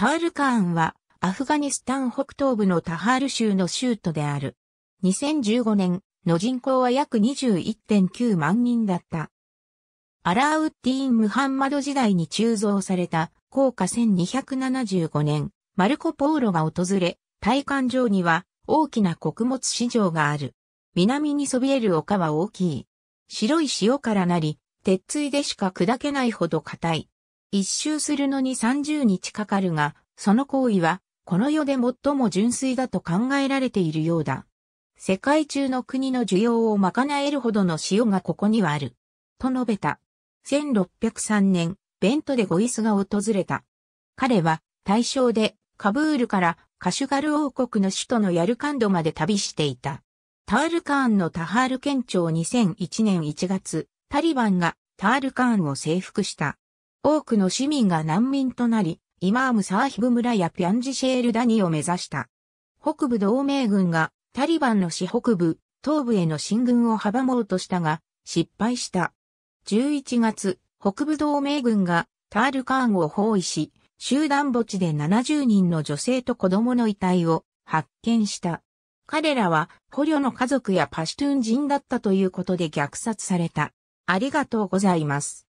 タールカーンはアフガニスタン北東部のタハール州の州都である。2015年の人口は約21.9万人だった。アラーウッディーン・ムハンマド時代に鋳造された高架1275年、マルコ・ポーロが訪れ、体環上には大きな穀物市場がある。南にそびえる丘は大きい。白い塩からなり、鉄槌でしか砕けないほど硬い。一周するのに30日かかるが、その行為は、この世で最も純粋だと考えられているようだ。世界中の国の需要を賄えるほどの塩がここにはある。と述べた。1603年、ベントでゴイスが訪れた。彼は、大正で、カブールからカシュガル王国の首都のヤルカンドまで旅していた。タールカーンのタハール県庁2001年1月、タリバンがタールカーンを征服した。多くの市民が難民となり、イマームサーヒブ村やピャンジシェールダニを目指した。北部同盟軍がタリバンの市北部、東部への進軍を阻もうとしたが、失敗した。11月、北部同盟軍がタールカーンを包囲し、集団墓地で70人の女性と子供の遺体を発見した。彼らは捕虜の家族やパシュトゥン人だったということで虐殺された。ありがとうございます。